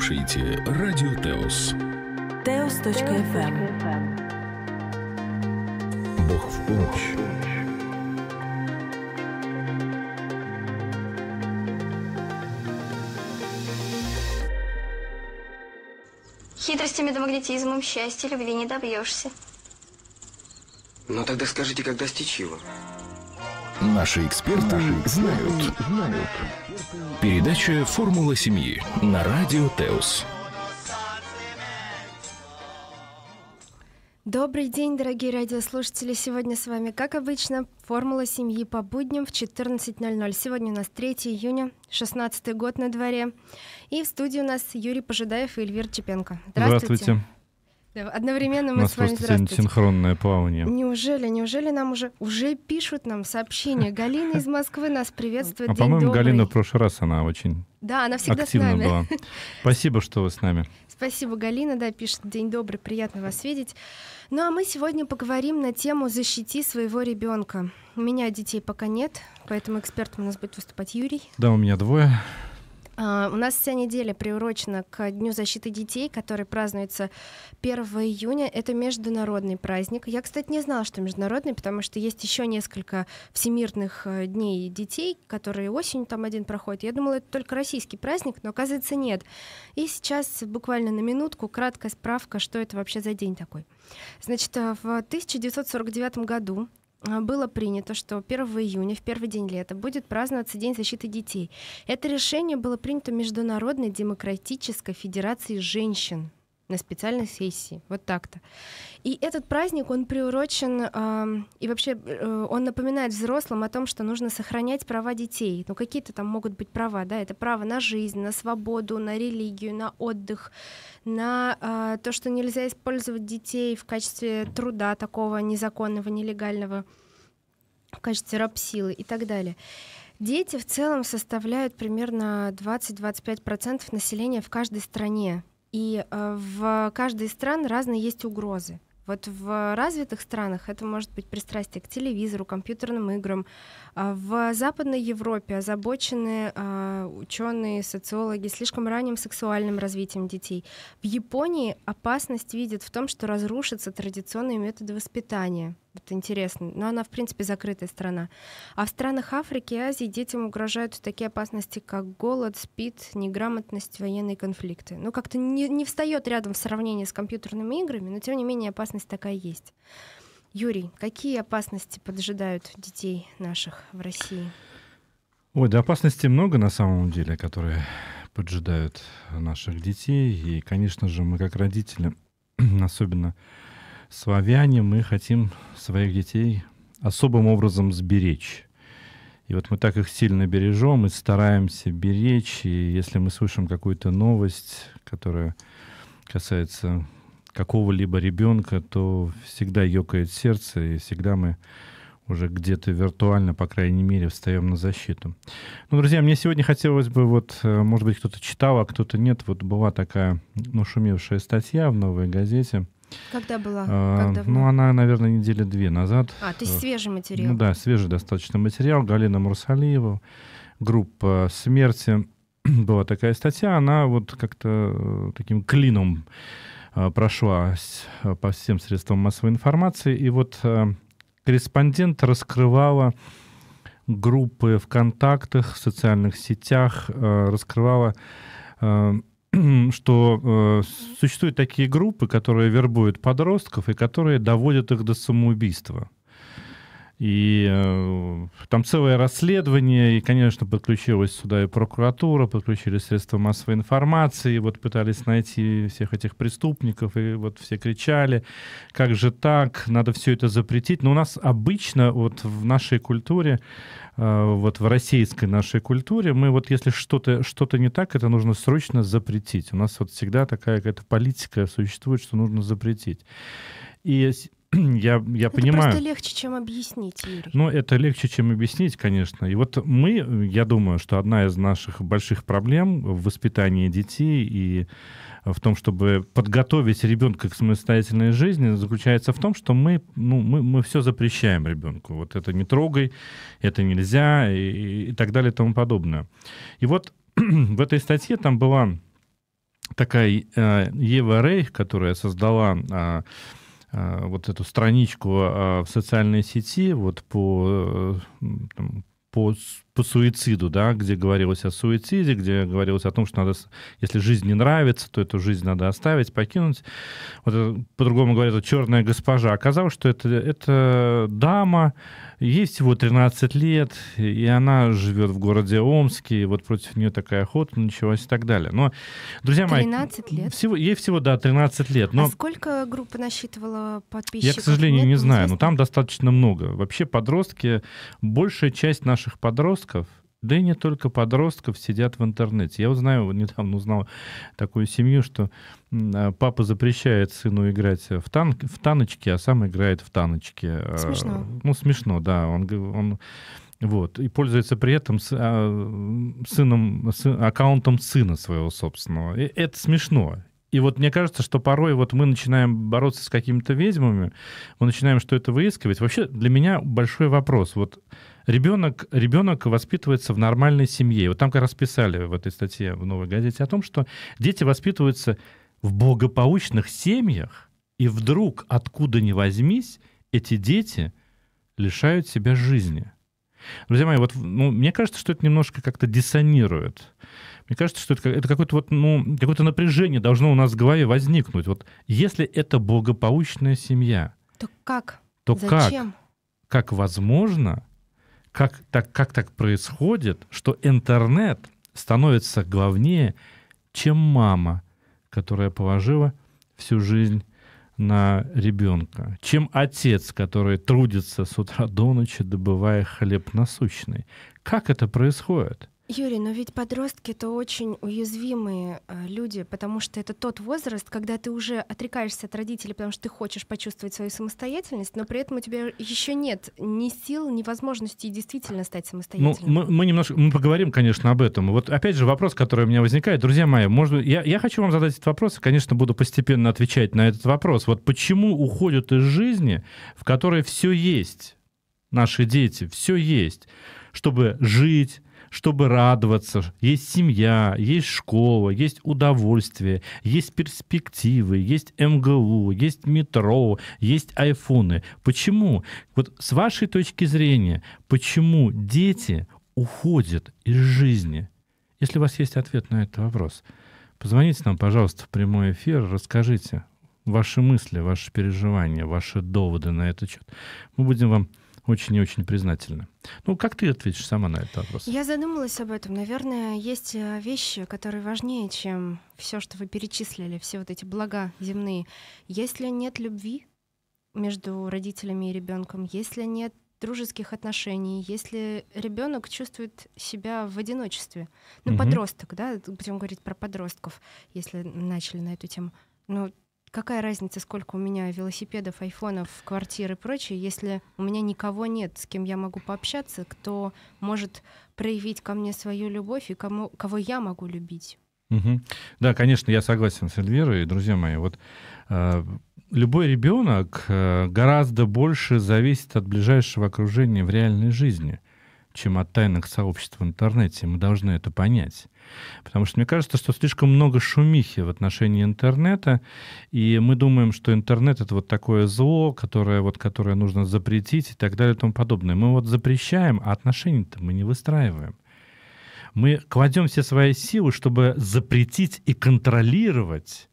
слушаете Радио Теос. Теос.фм эм. Бог в помощь. Хитростями да магнетизмом счастья любви не добьешься. Ну тогда скажите, как достичь его? Наши эксперты, знают. Передача «Формула семьи» на радио «Теос». Добрый день, дорогие радиослушатели. Сегодня с вами, как обычно, «Формула семьи» по будням в 14.00. Сегодня у нас 3 июня, 16 год на дворе. И в студии у нас Юрий Пожидаев и Эльвир Чепенко. Здравствуйте. Здравствуйте. Да, одновременно мы У нас с вами просто синхронное плавание. Неужели, неужели нам уже уже пишут нам сообщения? Галина из Москвы нас приветствует. А по-моему, Галина в прошлый раз она очень да, она всегда активно с нами. была. Спасибо, что вы с нами. Спасибо, Галина, да, пишет «День добрый, приятно вас видеть». Ну а мы сегодня поговорим на тему «Защити своего ребенка». У меня детей пока нет, поэтому экспертом у нас будет выступать Юрий. Да, у меня двое. А, у нас вся неделя приурочена к Дню защиты детей, который празднуется 1 июня. Это международный праздник. Я, кстати, не знала, что международный, потому что есть еще несколько всемирных э, дней детей, которые осенью там один проходит. Я думала, это только российский праздник, но оказывается нет. И сейчас буквально на минутку краткая справка, что это вообще за день такой. Значит, э, в 1949 году Э, было принято, что 1 июня, в первый день лета, будет праздноваться День защиты детей. Это решение было принято Международной демократической федерацией женщин на специальной сессии. Вот так-то. И этот праздник, он приурочен, э, и вообще э, он напоминает взрослым о том, что нужно сохранять права детей. Ну, какие-то там могут быть права, да, это право на жизнь, на свободу, на религию, на отдых, на э, то, что нельзя использовать детей в качестве труда такого незаконного, нелегального, в качестве рабсилы и так далее. Дети в целом составляют примерно 20-25% населения в каждой стране. И э, в каждой из стран разные есть угрозы. Вот в развитых странах это может быть пристрастие к телевизору, компьютерным играм. А в Западной Европе озабочены э, ученые, социологи слишком ранним сексуальным развитием детей. В Японии опасность видят в том, что разрушатся традиционные методы воспитания. Вот интересно. Но она, в принципе, закрытая страна. А в странах Африки и Азии детям угрожают такие опасности, как голод, спид, неграмотность, военные конфликты. Ну, как-то не, не встает рядом в сравнении с компьютерными играми, но, тем не менее, опасность такая есть. Юрий, какие опасности поджидают детей наших в России? Ой, да опасностей много на самом деле, которые поджидают наших детей. И, конечно же, мы как родители, особенно славяне, мы хотим своих детей особым образом сберечь. И вот мы так их сильно бережем и стараемся беречь. И если мы слышим какую-то новость, которая касается какого-либо ребенка, то всегда ёкает сердце, и всегда мы уже где-то виртуально, по крайней мере, встаем на защиту. Ну, друзья, мне сегодня хотелось бы, вот, э, может быть, кто-то читал, а кто-то нет, вот была такая, ну, шумевшая статья в «Новой газете», когда была? А, как давно? ну, она, наверное, недели две назад. А, то есть э, свежий ну материал. Ну да, свежий достаточно материал. Галина Мурсалиева, группа «Смерти». была такая статья, она вот как-то э, таким клином э, прошла по всем средствам массовой информации. И вот корреспондент раскрывала группы в контактах, в социальных сетях, раскрывала что э, существуют такие группы, которые вербуют подростков и которые доводят их до самоубийства. И э, там целое расследование, и, конечно, подключилась сюда и прокуратура, подключили средства массовой информации, вот пытались найти всех этих преступников, и вот все кричали, как же так, надо все это запретить. Но у нас обычно вот в нашей культуре Э, вот в российской нашей культуре мы вот если что-то что-то не так, это нужно срочно запретить. У нас вот всегда такая какая-то политика существует, что нужно запретить. И я, я это понимаю. Это легче, чем объяснить, Юрий. Ну, это легче, чем объяснить, конечно. И вот мы, я думаю, что одна из наших больших проблем в воспитании детей и в том, чтобы подготовить ребенка к самостоятельной жизни, заключается в том, что мы, ну, мы, мы все запрещаем ребенку. Вот это не трогай, это нельзя и, и так далее и тому подобное. И вот в этой статье там была такая э, Ева Рей, которая создала а, а, вот эту страничку а, в социальной сети вот по, э, по по суициду, да, где говорилось о суициде, где говорилось о том, что надо, если жизнь не нравится, то эту жизнь надо оставить, покинуть. Вот по-другому говорят, черная госпожа. Оказалось, что это, это дама, ей всего 13 лет, и она живет в городе Омске, и вот против нее такая охота началась и так далее. Но, друзья 13 мои... 13 лет? Всего, ей всего, да, 13 лет. Но... А сколько группа насчитывала подписчиков? Я, к сожалению, Нет, не, не знаю, но там достаточно много. Вообще подростки, большая часть наших подростков подростков, да и не только подростков, сидят в интернете. Я узнаю, недавно узнал такую семью, что а, папа запрещает сыну играть в, тан в таночки, а сам играет в таночки. А, смешно. Ну, смешно, да. Он, он вот, и пользуется при этом с, а, сыном, с, аккаунтом сына своего собственного. И это смешно. И вот мне кажется, что порой вот мы начинаем бороться с какими-то ведьмами, мы начинаем что-то выискивать. Вообще для меня большой вопрос. Вот ребенок, ребенок воспитывается в нормальной семье. Вот там как раз писали в этой статье в «Новой газете» о том, что дети воспитываются в благополучных семьях, и вдруг, откуда ни возьмись, эти дети лишают себя жизни. Друзья мои, вот, ну, мне кажется, что это немножко как-то диссонирует. Мне кажется, что это, это какое-то вот, ну, какое-то напряжение должно у нас в голове возникнуть. Вот если это благополучная семья, то как? То Зачем? как? Как возможно? Как так, как так происходит, что интернет становится главнее, чем мама, которая положила всю жизнь на ребенка, чем отец, который трудится с утра до ночи, добывая хлеб насущный. Как это происходит? Юрий, но ведь подростки это очень уязвимые э, люди, потому что это тот возраст, когда ты уже отрекаешься от родителей, потому что ты хочешь почувствовать свою самостоятельность, но при этом у тебя еще нет ни сил, ни возможности действительно стать ну, самостоятельным. Ну, мы, мы немножко мы поговорим, конечно, об этом. Вот опять же вопрос, который у меня возникает, друзья мои, может, я, я хочу вам задать этот вопрос, и, конечно, буду постепенно отвечать на этот вопрос. Вот почему уходят из жизни, в которой все есть, наши дети, все есть, чтобы жить чтобы радоваться. Есть семья, есть школа, есть удовольствие, есть перспективы, есть МГУ, есть метро, есть айфоны. Почему? Вот с вашей точки зрения, почему дети уходят из жизни? Если у вас есть ответ на этот вопрос, позвоните нам, пожалуйста, в прямой эфир, расскажите ваши мысли, ваши переживания, ваши доводы на этот счет. Мы будем вам очень и очень признательны. Ну, как ты ответишь сама на этот вопрос? Я задумалась об этом. Наверное, есть э, вещи, которые важнее, чем все, что вы перечислили, все вот эти блага земные. Если нет любви между родителями и ребенком, если нет дружеских отношений, если ребенок чувствует себя в одиночестве, ну, угу. подросток, да, будем говорить про подростков, если начали на эту тему, ну, какая разница, сколько у меня велосипедов, айфонов, квартир и прочее, если у меня никого нет, с кем я могу пообщаться, кто может проявить ко мне свою любовь и кому, кого я могу любить. Угу. Да, конечно, я согласен с Эльвирой, друзья мои. Вот э, любой ребенок э, гораздо больше зависит от ближайшего окружения в реальной жизни чем от тайных сообществ в интернете. Мы должны это понять. Потому что мне кажется, что слишком много шумихи в отношении интернета, и мы думаем, что интернет — это вот такое зло, которое, вот, которое нужно запретить и так далее и тому подобное. Мы вот запрещаем, а отношения то мы не выстраиваем. Мы кладем все свои силы, чтобы запретить и контролировать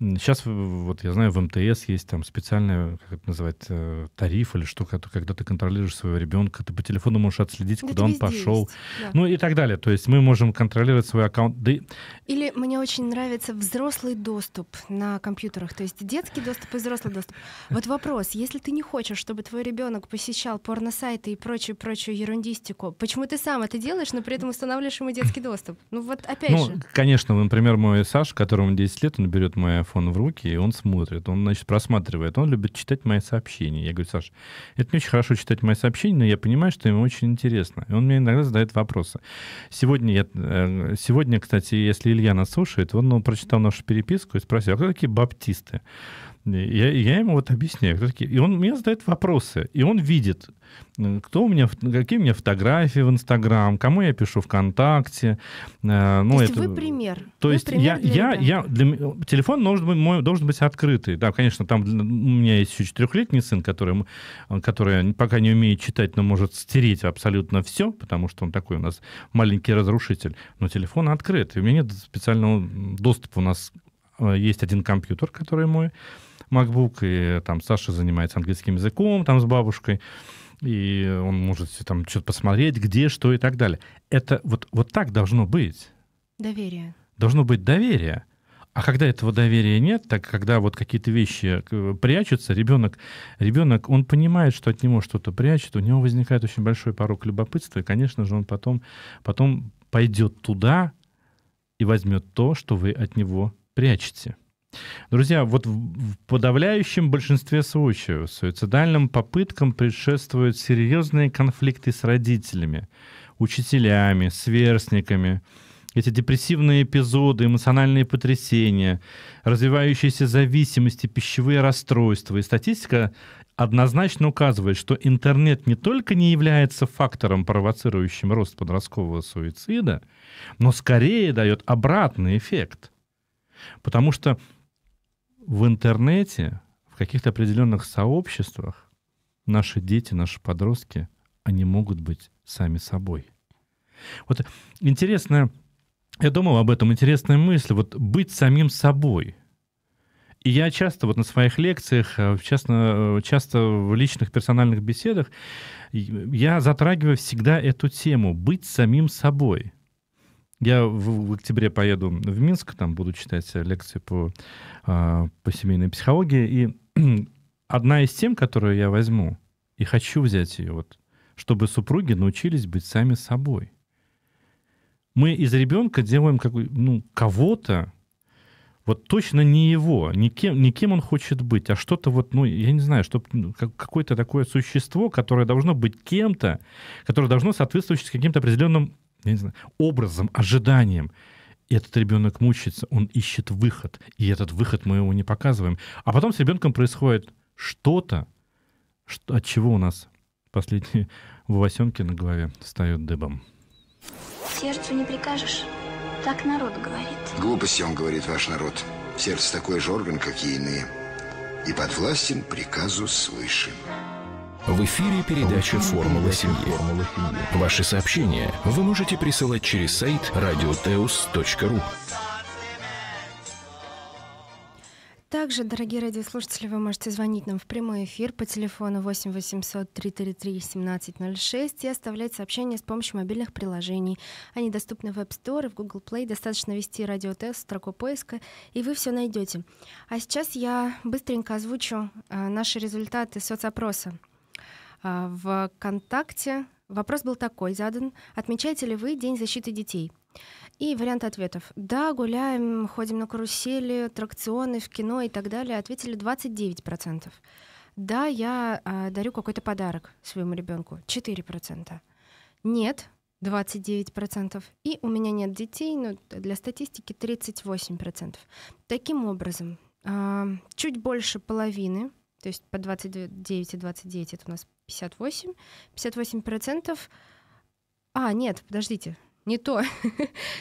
Сейчас, вот я знаю, в МТС есть там специальный, как это называть, э, тариф или штука, когда ты контролируешь своего ребенка, ты по телефону можешь отследить, куда он пошел, есть, да. ну и так далее. То есть мы можем контролировать свой аккаунт. Да... Или мне очень нравится взрослый доступ на компьютерах, то есть детский доступ и взрослый доступ. Вот вопрос, если ты не хочешь, чтобы твой ребенок посещал порносайты и прочую-прочую ерундистику, почему ты сам это делаешь, но при этом устанавливаешь ему детский доступ? Ну вот опять ну, же. Конечно, например, мой Саш, которому 10 лет, он берет мой телефон в руки, и он смотрит. Он, значит, просматривает. Он любит читать мои сообщения. Я говорю, Саш это не очень хорошо читать мои сообщения, но я понимаю, что ему очень интересно. И он мне иногда задает вопросы. Сегодня, я, э, сегодня кстати, если Илья нас слушает, он ну, прочитал нашу переписку и спросил, а кто такие баптисты? Я, я ему вот объясняю. И он мне задает вопросы. И он видит, э, кто у меня, какие у меня фотографии в Инстаграм, кому я пишу ВКонтакте. Э, ну, то есть это, вы пример. То вы есть пример я, для я, я, для, телефон должен быть, мой должен быть открытый. Да, конечно, там у меня есть еще четырехлетний сын, который, который пока не умеет читать, но может стереть абсолютно все, потому что он такой у нас маленький разрушитель. Но телефон открыт. И у меня нет специального доступа. У нас э, есть один компьютер, который мой MacBook, и там Саша занимается английским языком там с бабушкой, и он может там что-то посмотреть, где, что и так далее. Это вот, вот так должно быть. Доверие. Должно быть доверие. А когда этого доверия нет, так когда вот какие-то вещи э, прячутся, ребенок, ребенок, он понимает, что от него что-то прячет, у него возникает очень большой порог любопытства, и, конечно же, он потом, потом пойдет туда и возьмет то, что вы от него прячете. Друзья, вот в подавляющем большинстве случаев суицидальным попыткам предшествуют серьезные конфликты с родителями, учителями, сверстниками, эти депрессивные эпизоды, эмоциональные потрясения, развивающиеся зависимости, пищевые расстройства. И статистика однозначно указывает, что интернет не только не является фактором, провоцирующим рост подросткового суицида, но скорее дает обратный эффект. Потому что в интернете, в каких-то определенных сообществах наши дети, наши подростки, они могут быть сами собой. Вот интересная, я думал об этом, интересная мысль, вот быть самим собой. И я часто вот на своих лекциях, э, часто, э, часто в личных персональных беседах, я затрагиваю всегда эту тему «быть самим собой». Я в, в октябре поеду в Минск, там буду читать э, лекции по, а, по семейной психологии. И одна из тем, которую я возьму, и хочу взять ее, вот, чтобы супруги научились быть сами собой. Мы из ребенка делаем как, ну, кого-то, вот точно не его, не кем, не кем он хочет быть, а что-то вот, ну, я не знаю, что, ну, как, какое-то такое существо, которое должно быть кем-то, которое должно соответствовать каким-то определенным я не знаю, образом, ожиданием. И этот ребенок мучается, он ищет выход. И этот выход мы его не показываем. А потом с ребенком происходит что-то, что, от чего у нас последние волосенки на голове встают дыбом. Сердцу не прикажешь. Так народ говорит. Глупости он говорит, ваш народ. Сердце такой же орган, как и иные. И подвластен приказу свыше. В эфире передача «Формула семьи». Ваши сообщения вы можете присылать через сайт radioteus.ru. Также, дорогие радиослушатели, вы можете звонить нам в прямой эфир по телефону 8 800 333 1706 и оставлять сообщения с помощью мобильных приложений. Они доступны в App Store и в Google Play. Достаточно ввести радиотест, строку поиска, и вы все найдете. А сейчас я быстренько озвучу э, наши результаты соцопроса. А, ВКонтакте. Вопрос был такой задан. Отмечаете ли вы День защиты детей? И вариант ответов. Да, гуляем, ходим на карусели, аттракционы, в кино и так далее. Ответили 29%. Да, я э, дарю какой-то подарок своему ребенку. 4%. Нет, 29%. И у меня нет детей, но ну, для статистики 38%. Таким образом, э, чуть больше половины то есть по 29 и 29 это у нас 58. 58 процентов... А, нет, подождите, не то.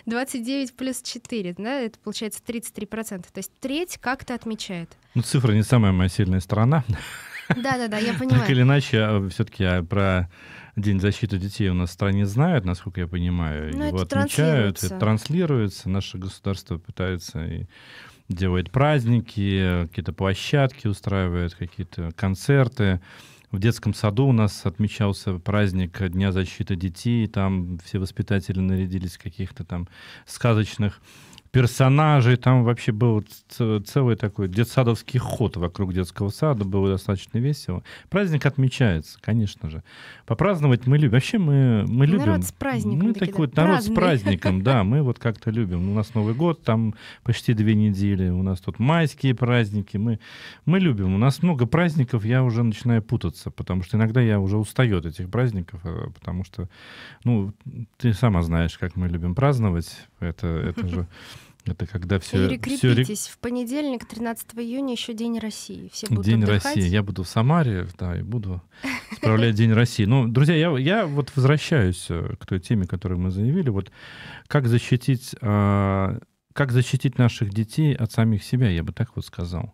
29 плюс 4, да, это получается 33%. То есть треть как-то отмечает. Ну, цифра не самая моя сильная сторона. Да-да-да, я понимаю. Так или иначе, а, все-таки а, про День защиты детей у нас в стране знают, насколько я понимаю. Но ну, Его это отмечают, транслируется. это транслируется. Наше государство пытается и делает праздники, какие-то площадки устраивает, какие-то концерты. В детском саду у нас отмечался праздник Дня защиты детей, там все воспитатели нарядились каких-то там сказочных персонажей, там вообще был целый такой детсадовский ход вокруг детского сада, было достаточно весело. Праздник отмечается, конечно же. Попраздновать мы любим. Вообще мы, мы народ любим. Народ с праздником. Мы такой народ Праздный. с праздником, да, мы вот как-то любим. У нас Новый год, там почти две недели, у нас тут майские праздники, мы, мы любим. У нас много праздников, я уже начинаю путаться, потому что иногда я уже устаю от этих праздников, э, потому что, ну, ты сама знаешь, как мы любим праздновать, это, это же Это когда все... Перекрепитесь. Все... В понедельник, 13 июня, еще День России. Все будут День отдыхать. России. Я буду в Самаре, да, и буду справлять День России. Ну, друзья, я, я вот возвращаюсь э, к той теме, которую мы заявили. Вот как защитить, а, как защитить наших детей от самих себя, я бы так вот сказал.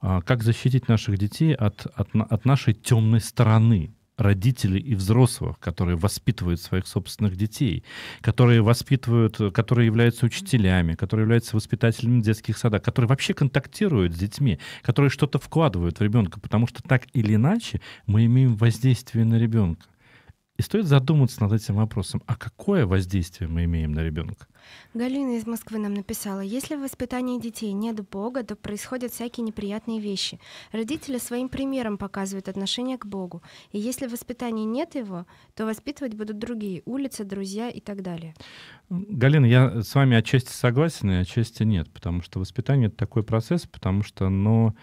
А, как защитить наших детей от, от, от нашей темной стороны, родителей и взрослых, которые воспитывают своих собственных детей, которые воспитывают, которые являются учителями, которые являются воспитателями детских садов, которые вообще контактируют с детьми, которые что-то вкладывают в ребенка, потому что так или иначе мы имеем воздействие на ребенка. И стоит задуматься над этим вопросом, а какое воздействие мы имеем на ребенка? Галина из Москвы нам написала, если в воспитании детей нет Бога, то происходят всякие неприятные вещи. Родители своим примером показывают отношение к Богу. И если в воспитании нет его, то воспитывать будут другие, улица, друзья и так далее. Галина, я с вами отчасти согласен и отчасти нет, потому что воспитание — это такой процесс, потому что, ну...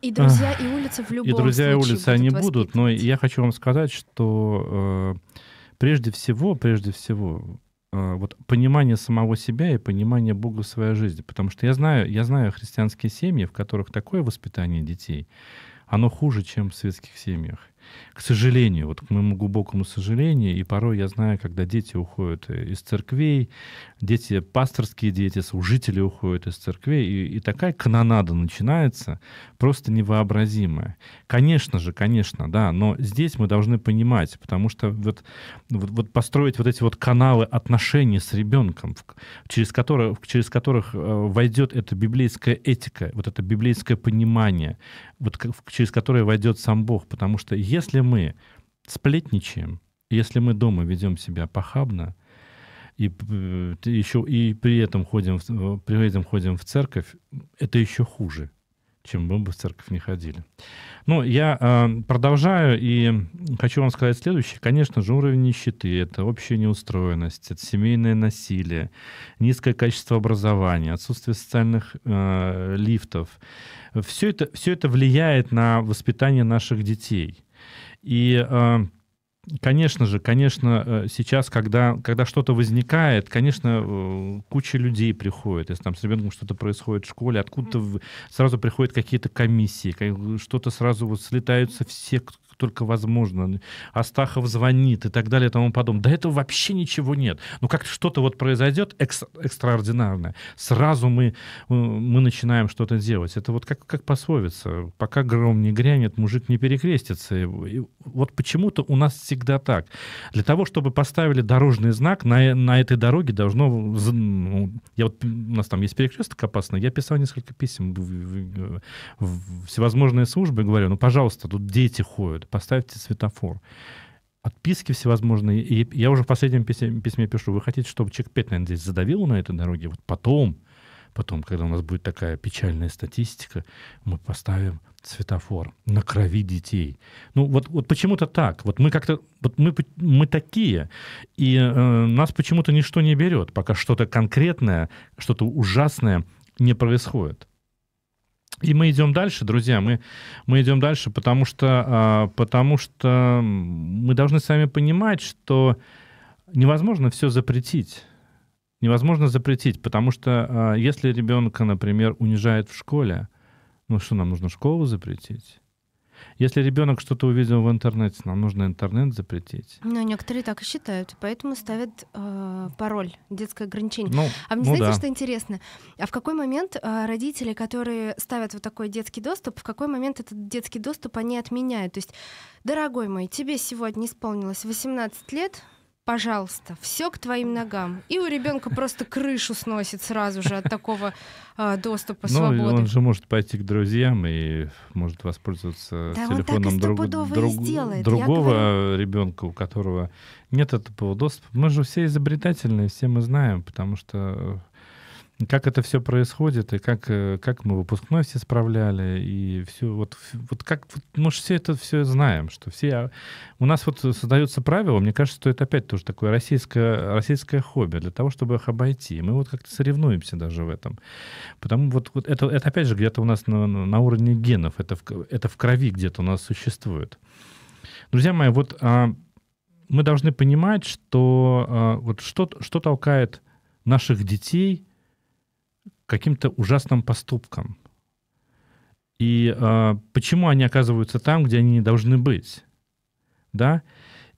И друзья, и улица в любом И друзья, и улица они будут, но я хочу вам сказать, что э, прежде всего, прежде всего, Э, вот понимание самого себя и понимание Бога в своей жизни. Потому что я знаю, я знаю христианские семьи, в которых такое воспитание детей, оно хуже, чем в светских семьях. К сожалению, вот к моему глубокому сожалению, и порой я знаю, когда дети уходят э, из церквей, дети, пасторские дети, служители уходят из церквей, и, и такая канонада начинается, просто невообразимая. Конечно же, конечно, да, но здесь мы должны понимать, потому что вот, вот, вот построить вот эти вот каналы отношений с ребенком, через, которые, через которых э, войдет эта библейская этика, вот это библейское понимание, вот как, через которое войдет сам Бог, потому что если мы сплетничаем, если мы дома ведем себя похабно, и еще и при этом ходим, при этом ходим в церковь, это еще хуже, чем мы бы в церковь не ходили. Ну, я э, продолжаю и хочу вам сказать следующее. Конечно же, уровень нищеты — это общая неустроенность, это семейное насилие, низкое качество образования, отсутствие социальных э, лифтов. Все это, все это влияет на воспитание наших детей — и, э, конечно же, конечно, э, сейчас, когда, когда что-то возникает, конечно, э, куча людей приходит. Если там с ребенком что-то происходит в школе, откуда-то сразу приходят какие-то комиссии, что-то сразу вот слетаются все, только возможно. Астахов звонит и так далее и тому подобное. До этого вообще ничего нет. Но ну, как что-то вот произойдет экс- экстраординарное, сразу мы, э, мы начинаем что-то делать. Это вот как, как пословица. Пока гром не грянет, мужик не перекрестится. И, вот почему-то у нас всегда так. Для того, чтобы поставили дорожный знак, на, на этой дороге должно... Ну, я вот, у нас там есть перекресток опасный. Я писал несколько писем в, в, в всевозможные службы, говорю, ну, пожалуйста, тут дети ходят, это поставьте светофор. Отписки всевозможные. И я уже в последнем письме, письме пишу, вы хотите, чтобы чек 5, наверное, здесь задавил на этой дороге? Вот потом, потом, когда у нас будет такая печальная статистика, мы поставим светофор на крови детей. Ну вот, вот почему-то так. Вот мы как-то, вот мы, мы такие, и э, нас почему-то ничто не берет, пока что-то конкретное, что-то ужасное не происходит. И мы идем дальше, друзья, мы, мы идем дальше, потому что, а, потому что мы должны сами понимать, что невозможно все запретить. Невозможно запретить, потому что а, если ребенка, например, унижает в школе, ну что, нам нужно школу запретить? Если ребенок что-то увидел в интернете, нам нужно интернет запретить. Ну, некоторые так и считают, поэтому ставят э, пароль, детское ограничение. Ну, а вы ну знаете, да. что интересно? А в какой момент э, родители, которые ставят вот такой детский доступ, в какой момент этот детский доступ они отменяют? То есть, дорогой мой, тебе сегодня исполнилось 18 лет, пожалуйста, все к твоим ногам. И у ребенка просто крышу сносит сразу же от такого э, доступа ну, свободы. Он же может пойти к друзьям и может воспользоваться да телефоном друг, друг, другого ребенка, у которого нет этого доступа. Мы же все изобретательные, все мы знаем, потому что как это все происходит, и как, э, как мы выпускной все справляли, и все, вот, вот как, вот, мы же все это все знаем, что все, а, у нас вот создаются правила, мне кажется, что это опять тоже такое российское, российское хобби, для того, чтобы их обойти. Мы вот как-то соревнуемся даже в этом. Потому вот, вот это, это опять же где-то у нас на, на уровне генов, это в, это в крови где-то у нас существует. Друзья мои, вот а, мы должны понимать, что а, вот что, что толкает наших детей – каким-то ужасным поступкам. И э, почему они оказываются там, где они не должны быть? Да?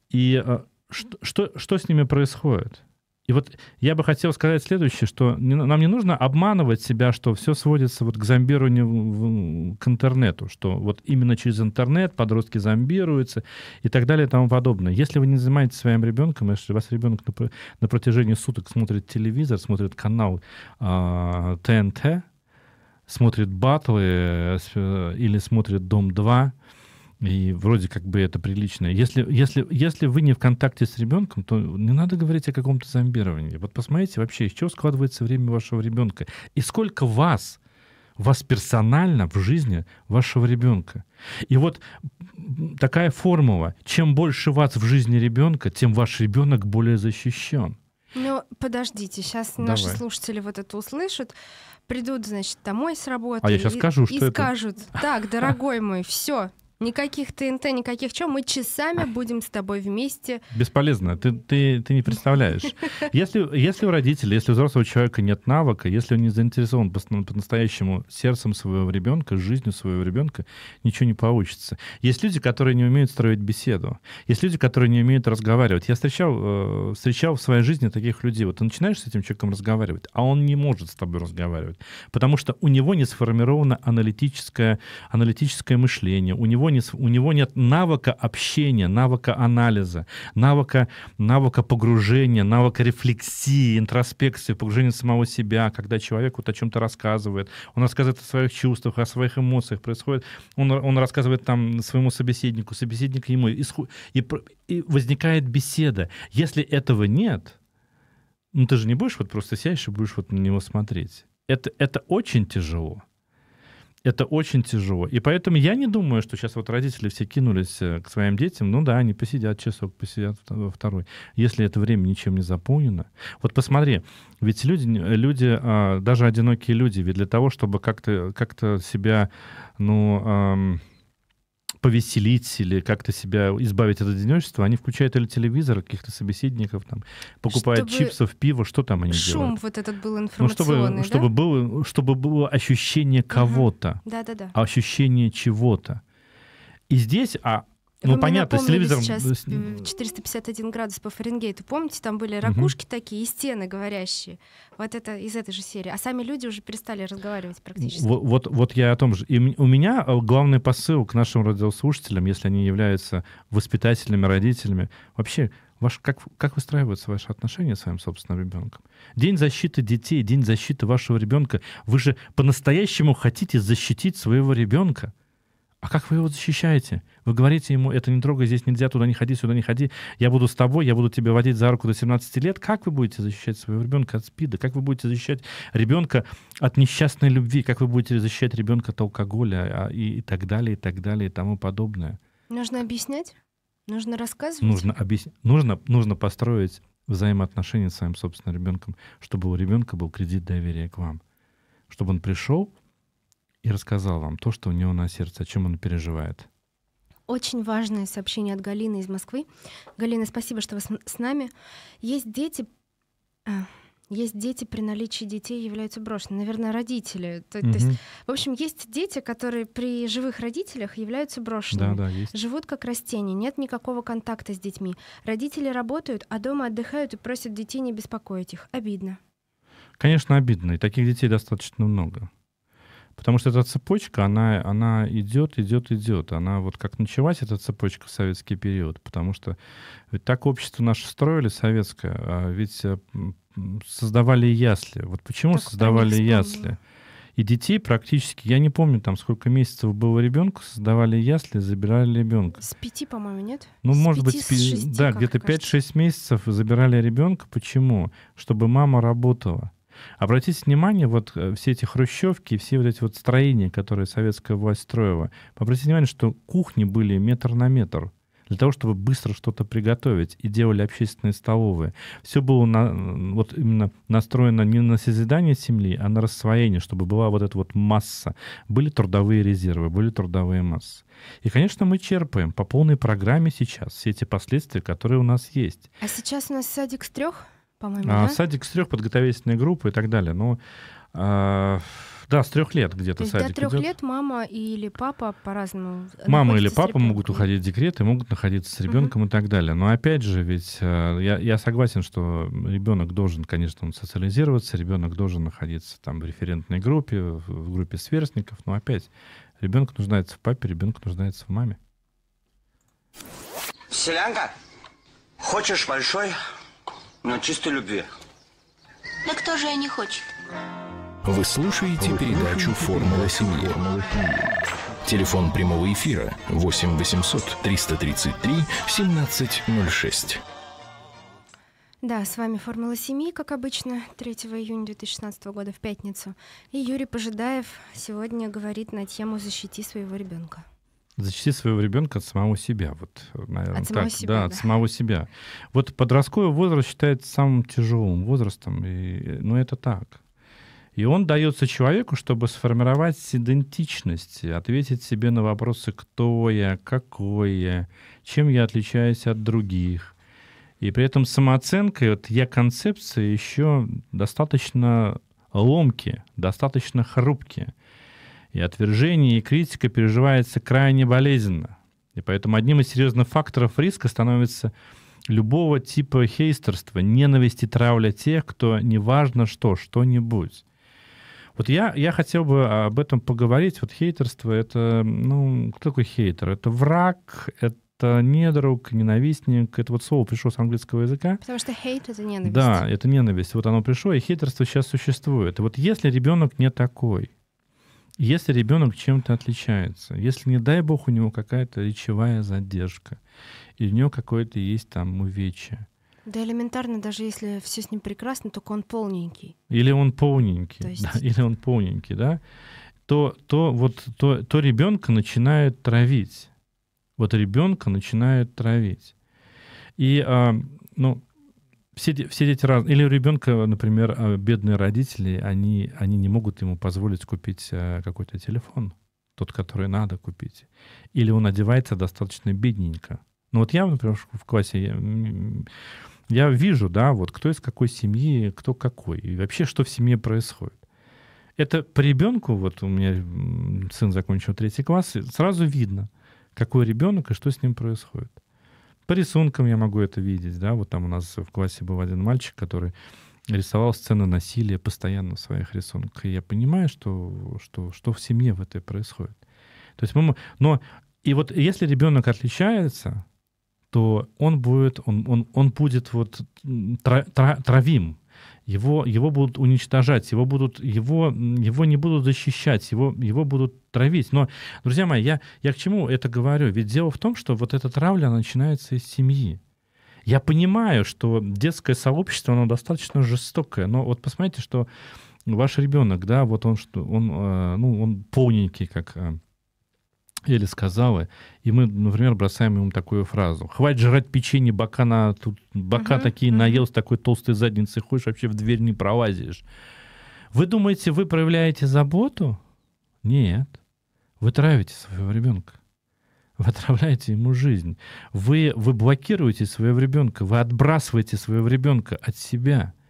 И э, что, что, что с ними происходит? И вот я бы хотел сказать следующее, что не, нам не нужно обманывать себя, что все сводится вот к зомбированию в, в, к интернету, что вот именно через интернет подростки зомбируются и так далее и тому подобное. Если вы не занимаетесь своим ребенком, если у вас ребенок на, на протяжении суток смотрит телевизор, смотрит канал э, а, ТНТ, смотрит батлы э, э или смотрит «Дом-2», и вроде как бы это прилично. Если, если, если вы не в контакте с ребенком, то не надо говорить о каком-то зомбировании. Вот посмотрите вообще, из чего складывается время вашего ребенка. И сколько вас, вас персонально в жизни вашего ребенка. И вот такая формула. Чем больше вас в жизни ребенка, тем ваш ребенок более защищен. Ну, подождите, сейчас Давай. наши слушатели вот это услышат, придут, значит, домой с работы. А я сейчас и, скажу, что и это... скажут, так, дорогой мой, все, Никаких ТНТ, никаких чем. Мы часами будем с тобой вместе. Бесполезно. Ты, ты, ты не представляешь. Если, если у родителей, если у взрослого человека нет навыка, если он не заинтересован по-настоящему сердцем своего ребенка, жизнью своего ребенка, ничего не получится. Есть люди, которые не умеют строить беседу. Есть люди, которые не умеют разговаривать. Я встречал, э, встречал в своей жизни таких людей. Вот ты начинаешь с этим человеком разговаривать, а он не может с тобой разговаривать, потому что у него не сформировано аналитическое, аналитическое мышление, у него него, не, у него нет навыка общения, навыка анализа, навыка, навыка погружения, навыка рефлексии, интроспекции, погружения самого себя, когда человек вот о чем-то рассказывает. Он рассказывает о своих чувствах, о своих эмоциях. Происходит, он, он рассказывает там своему собеседнику, собеседник ему. И, и, и возникает беседа. Если этого нет, ну ты же не будешь вот просто сядешь и будешь вот на него смотреть. Это, это очень тяжело это очень тяжело. И поэтому я не думаю, что сейчас вот родители все кинулись э, к своим детям. Ну да, они посидят часок, посидят во второй. Если это время ничем не заполнено. Вот посмотри, ведь люди, люди а, даже одинокие люди, ведь для того, чтобы как-то как себя, ну, повеселить или как-то себя избавить от одиночества, они включают или телевизор, каких-то собеседников, там, покупают чтобы чипсов, пиво, что там они шум делают? Шум вот этот был информационный, ну, чтобы, да? чтобы, было, чтобы было ощущение кого-то, да, да, да. ощущение чего-то. И здесь, а ну, Вы понятно, с телевизором... сейчас 451 э, э, э, градус по Фаренгейту. Помните, там были ракушки угу. такие и стены говорящие. Вот это из этой же серии. А сами люди уже перестали разговаривать практически. Вот, вот, вот я о том же. И у меня главный посыл к нашим радиослушателям, если они являются воспитателями, родителями, вообще ваш, как, как выстраиваются ваши отношения с своим собственным ребенком. День защиты детей, день защиты вашего ребенка. Вы же по-настоящему хотите защитить своего ребенка. А как вы его защищаете? Вы говорите ему, это не трогай, здесь нельзя, туда не ходи, сюда не ходи. Я буду с тобой, я буду тебя водить за руку до 17 лет. Как вы будете защищать своего ребенка от спида? Как вы будете защищать ребенка от несчастной любви? Как вы будете защищать ребенка от алкоголя а, и, и так далее, и так далее, и тому подобное? Нужно объяснять? Нужно рассказывать? Нужно, объяс... нужно, нужно построить взаимоотношения с своим собственным ребенком, чтобы у ребенка был кредит доверия к вам. Чтобы он пришел, и рассказал вам то, что у него на сердце, о чем он переживает. Очень важное сообщение от Галины из Москвы. Галина, спасибо, что вы с нами. Есть дети, э, есть дети при наличии детей являются брошенными. Наверное, родители. То, угу. то есть, в общем, есть дети, которые при живых родителях являются брошенными. Да, да, есть. Живут как растения, нет никакого контакта с детьми. Родители работают, а дома отдыхают и просят детей не беспокоить их. Обидно. Конечно, обидно. И таких детей достаточно много. Потому что эта цепочка, она, она идет, идет, идет. Она вот как началась эта цепочка в советский период, потому что ведь так общество наше строили советское, а ведь э, создавали ясли. Вот почему так создавали ясли? И детей практически, я не помню там, сколько месяцев было ребенку, создавали ясли, забирали ребенка. С пяти, по-моему, нет? Ну, с может пяти, быть, с пи... да, где-то 5-6 месяцев забирали ребенка. Почему? Чтобы мама работала. Обратите внимание, вот э, все эти хрущевки, все вот эти вот строения, которые советская власть строила. Обратите внимание, что кухни были метр на метр для того, чтобы быстро что-то приготовить, и делали общественные столовые. Все было на, вот именно настроено не на созидание земли, а на рассвоение, чтобы была вот эта вот масса. Были трудовые резервы, были трудовые массы. И, конечно, мы черпаем по полной программе сейчас все эти последствия, которые у нас есть. А сейчас у нас садик с трех? по-моему, а, да? Садик с трех, подготовительной группы и так далее. Но ну, а, да, с трех лет где-то То садик. До трех идет. лет мама или папа по-разному. Э, мама или папа могут уходить в декрет и могут находиться с ребенком угу. и так далее. Но опять же, ведь э, я, я согласен, что ребенок должен, конечно, он социализироваться, ребенок должен находиться там в референтной группе, в группе сверстников. Но опять, ребенок нуждается в папе, ребенок нуждается в маме. Селянка, хочешь большой? На чистой любви. Да кто же ее не хочет? Вы слушаете передачу «Формула семьи». Телефон прямого эфира 8 800 333 1706. Да, с вами «Формула семьи», как обычно, 3 июня 2016 года в пятницу. И Юрий Пожидаев сегодня говорит на тему «Защити своего ребенка». Защити своего ребенка от самого себя. Вот, наверное, от так. себя. Да, от самого себя. Вот подростковый возраст считается самым тяжелым возрастом, и, но ну, это так. И он дается человеку, чтобы сформировать идентичность, ответить себе на вопросы, кто я, какой я, чем я отличаюсь от других. И при этом самооценка, вот я концепция еще достаточно ломки, достаточно хрупкие. И отвержение, и критика переживается крайне болезненно. И поэтому одним из серьезных факторов риска становится любого типа хейстерства, ненависти, травля тех, кто неважно что, что-нибудь. Вот я, я хотел бы об этом поговорить. Вот хейтерство — это, ну, кто такой хейтер? Это враг, это это недруг, ненавистник. Это вот слово пришло с английского языка. Потому что hate это ненависть. Да, это ненависть. Вот оно пришло, и хейтерство сейчас существует. И вот если ребенок не такой, если ребенок чем-то отличается, если, не дай бог, у него какая-то речевая задержка, или у него какое-то есть там увечье. Да элементарно, даже если все с ним прекрасно, только он полненький. Или он полненький, есть... да, или он полненький, да, то, то, вот, то, то ребенка начинает травить. Вот ребенка начинает травить. И, а, ну, все, все дети разные. Или у ребенка, например, а, бедные родители, они, они не могут ему позволить купить э, какой-то телефон, тот, который надо купить. Или он одевается достаточно бедненько. Ну вот я, например, в классе, я, я вижу, да, вот кто из какой семьи, кто какой, и вообще, что в семье происходит. Это по ребенку, вот у меня сын закончил третий класс, и сразу видно, какой ребенок и что с ним происходит. По рисункам я могу это видеть, да, вот там у нас в классе был один мальчик, который рисовал сцены насилия постоянно в своих рисунках. И я понимаю, что, что, что в семье в этой происходит. То есть мы, но и вот если ребенок отличается, то он будет, он, он, он будет вот тра, тра, травим его, его будут уничтожать, его, будут, его, его не будут защищать, его, его будут травить. Но, друзья мои, я, я к чему это говорю? Ведь дело в том, что вот эта травля начинается из семьи. Я понимаю, что детское сообщество, оно достаточно жестокое, но вот посмотрите, что ваш ребенок, да, вот он, что он, э, ну, он полненький, как э, или сказала, и мы, например, бросаем ему такую фразу. «Хватит жрать печенье, бока, на, тут, бока uh-huh, такие uh-huh. наел с такой толстой задницей, хочешь вообще в дверь не пролазишь». Вы думаете, вы проявляете заботу? Нет. Вы травите своего ребенка. Вы отравляете ему жизнь. Вы, вы блокируете своего ребенка, вы отбрасываете своего ребенка от себя –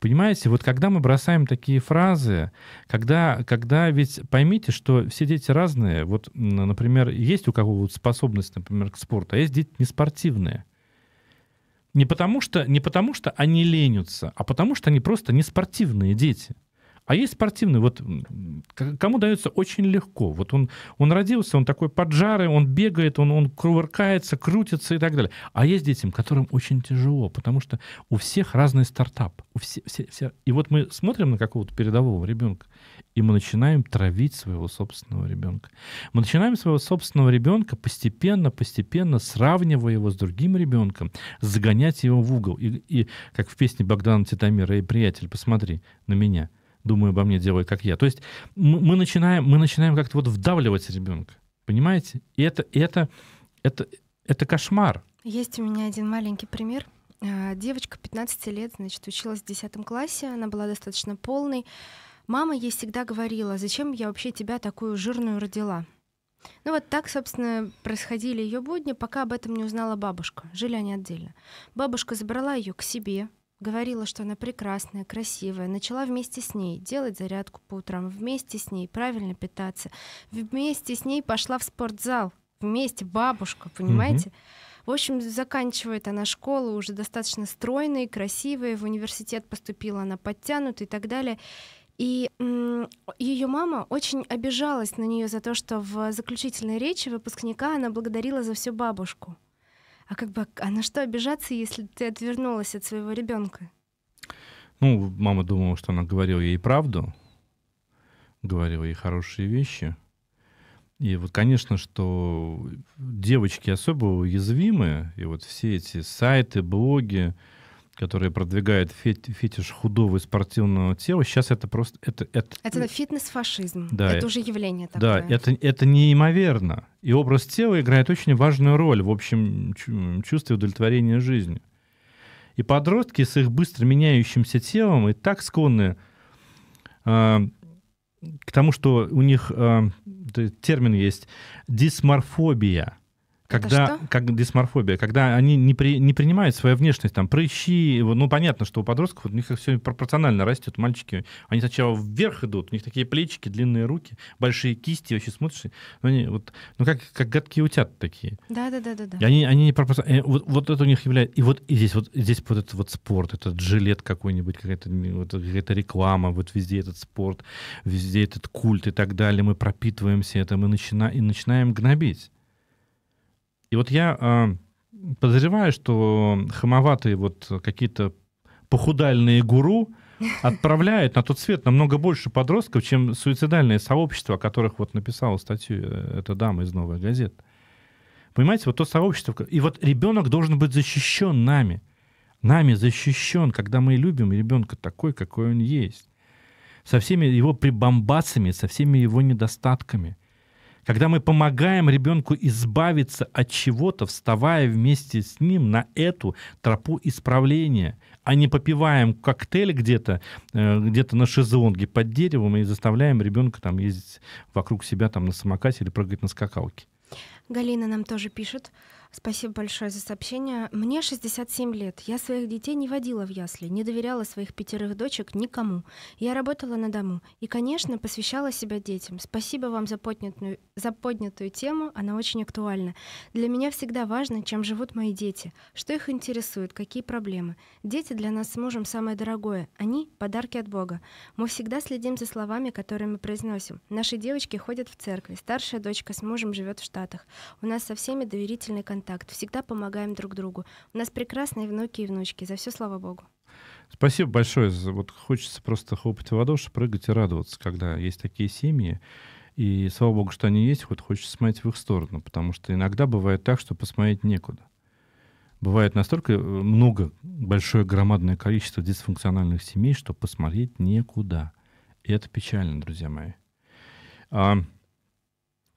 Понимаете, вот когда мы бросаем такие фразы, когда, когда ведь поймите, что все дети разные. Вот, например, есть у кого вот способность, например, к спорту, а есть дети неспортивные. Не потому, что, не потому что они ленятся, а потому что они просто неспортивные дети. А есть спортивный, вот кому дается очень легко. Вот он, он родился, он такой поджарый, он бегает, он, он кувыркается, крутится и так далее. А есть детям, которым очень тяжело, потому что у всех разный стартап. У все, все, все. И вот мы смотрим на какого-то передового ребенка, и мы начинаем травить своего собственного ребенка. Мы начинаем своего собственного ребенка постепенно, постепенно, сравнивая его с другим ребенком, загонять его в угол. И, и как в песне Богдана Титамира, "И приятель, посмотри на меня». Думаю, обо мне, делай, как я. То есть мы, мы начинаем, мы начинаем как-то вот вдавливать ребенка, понимаете? И это, и это, это, это кошмар. Есть у меня один маленький пример. А, девочка 15 лет, значит, училась в 10 классе, она была достаточно полной. Мама ей всегда говорила, зачем я вообще тебя такую жирную родила? Ну вот так, собственно, происходили ее будни, пока об этом не узнала бабушка. Жили они отдельно. Бабушка забрала ее к себе, Говорила, что она прекрасная, красивая. Начала вместе с ней делать зарядку по утрам, вместе с ней правильно питаться, вместе с ней пошла в спортзал, вместе бабушка, понимаете? mm В общем, заканчивает она школу уже достаточно стройной, красивой, в университет поступила она подтянута и так далее. И ее мама очень обижалась на нее за то, что в заключительной речи выпускника она благодарила за всю бабушку. А как бы, а на что обижаться, если ты отвернулась от своего ребенка? Ну, мама думала, что она говорила ей правду, говорила ей хорошие вещи. И вот, конечно, что девочки особо уязвимы, и вот все эти сайты, блоги, которые продвигают фетиш худого и спортивного тела, сейчас это просто... Это, это, это, это фитнес-фашизм. Да, это, это уже явление такое. Да, это, это неимоверно. И образ тела играет очень важную роль в общем чувстве удовлетворения жизни. И подростки с их быстро меняющимся телом и так склонны э, к тому, что у них э, термин есть дисморфобия – когда, как дисморфобия, когда они не, при, не принимают свою внешность, там, прыщи, ну, понятно, что у подростков у них все пропорционально растет, мальчики, они сначала вверх идут, у них такие плечики, длинные руки, большие кисти, вообще смотришь, ну, они вот, ну, как, как гадкие утят такие. Да-да-да. да. Они, они не пропорционально, э, вот, вот это у них является, и вот и здесь вот, здесь вот этот вот спорт, этот жилет какой-нибудь, какая-то вот, какая реклама, вот везде этот спорт, везде этот культ и так далее, мы пропитываемся это, мы начина, и начинаем гнобить. И вот я а, подозреваю, что хамоватые вот какие-то похудальные гуру отправляют на тот свет намного больше подростков, чем суицидальные сообщества, о которых вот написала статью э, эта дама из «Новой газеты». Понимаете, вот то сообщество... И вот ребенок должен быть защищен нами. Нами защищен, когда мы любим ребенка такой, какой он есть. Со всеми его прибамбасами, со всеми его недостатками – когда мы помогаем ребенку избавиться от чего-то, вставая вместе с ним на эту тропу исправления, а не попиваем коктейль где-то, э, где-то на шезлонге под деревом и заставляем ребенка там ездить вокруг себя там на самокате или прыгать на скакалке. Галина нам тоже пишет. Спасибо большое за сообщение. Мне 67 лет. Я своих детей не водила в ясли, не доверяла своих пятерых дочек никому. Я работала на дому и, конечно, посвящала себя детям. Спасибо вам за поднятую, за поднятую тему, она очень актуальна. Для меня всегда важно, чем живут мои дети, что их интересует, какие проблемы. Дети для нас с мужем самое дорогое. Они — подарки от Бога. Мы всегда следим за словами, которые мы произносим. Наши девочки ходят в церкви. Старшая дочка с мужем живет в Штатах. У нас со всеми доверительный контакт. Всегда помогаем друг другу. У нас прекрасные внуки и внучки. За все слава Богу. Спасибо большое. Вот хочется просто хлопать в ладоши, прыгать и радоваться, когда есть такие семьи. И слава богу, что они есть, хоть хочется смотреть в их сторону, потому что иногда бывает так, что посмотреть некуда. Бывает настолько э, много, большое громадное количество дисфункциональных семей, что посмотреть некуда. И это печально, друзья мои. А,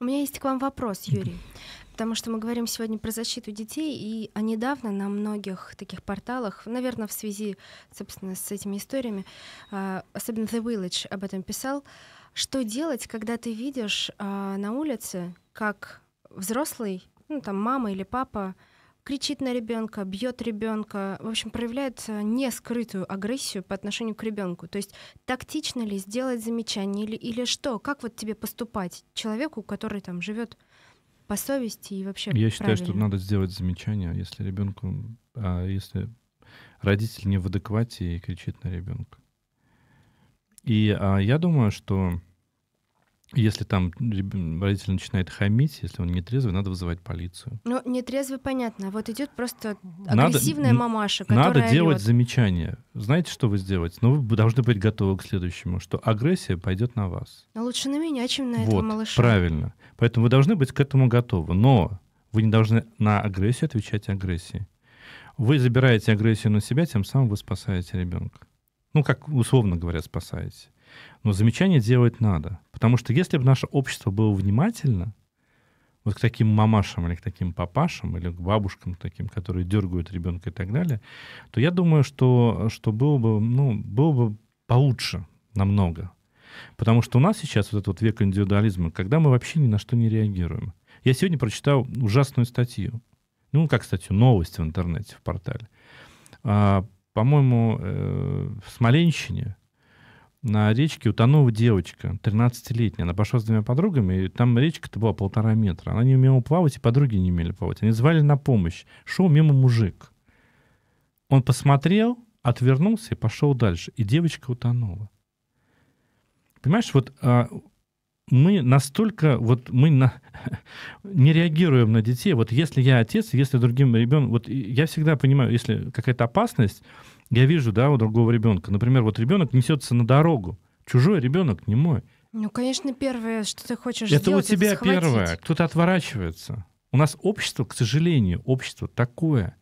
у меня есть к вам вопрос, Юрий. Потому что мы говорим сегодня про защиту детей, и а недавно на многих таких порталах, наверное, в связи, собственно, с этими историями, а, особенно The Village об этом писал, что делать, когда ты видишь а, на улице, как взрослый, ну там мама или папа, кричит на ребенка, бьет ребенка, в общем, проявляет э, нескрытую агрессию по отношению к ребенку. То есть тактично ли сделать замечание или, или что? Как вот тебе поступать человеку, который там живет по совести и вообще? Я считаю, что надо сделать замечание, если ребенку, а если родитель не в адеквате и кричит на ребенка. И а, я думаю, что если там родитель начинает хамить, если он нетрезвый, надо вызывать полицию. Ну, нетрезвый, понятно. А вот идет просто агрессивная надо, мамаша, которая Надо делать орёт. замечание. Знаете, что вы сделаете? Но ну, вы должны быть готовы к следующему, что агрессия пойдет на вас. Но ну, лучше на меня, чем на вот, этого малыша. правильно. Поэтому вы должны быть к этому готовы. Но вы не должны на агрессию отвечать агрессией. Вы забираете агрессию на себя, тем самым вы спасаете ребенка. Ну, как условно говоря, спасаете. Но замечания делать надо. Потому что если бы наше общество было внимательно вот к таким мамашам или к таким папашам или к бабушкам таким, которые дергают ребенка и так далее, то я думаю, что, что было, бы, ну, было бы получше намного. Потому что у нас сейчас вот этот вот век индивидуализма, когда мы вообще ни на что не реагируем. Я сегодня прочитал ужасную статью. Ну, как статью, новость в интернете, в портале. А, по-моему, э, в Смоленщине на речке утонула девочка, 13-летняя. Она пошла с двумя подругами, и там речка-то была полтора метра. Она не умела плавать, и подруги не умели плавать. Они звали на помощь. Шел мимо мужик. Он посмотрел, отвернулся и пошел дальше. И девочка утонула. Понимаешь, вот а, мы настолько, вот мы на, не реагируем на детей. Вот если я отец, если другим ребенком, вот я всегда понимаю, если какая-то опасность, я вижу, да, у другого ребенка. Например, вот ребенок несется на дорогу. Чужой ребенок, не мой. Ну, конечно, первое, что ты хочешь это сделать, у тебя это схватить. первое. Кто-то отворачивается. У нас общество, к сожалению, общество такое.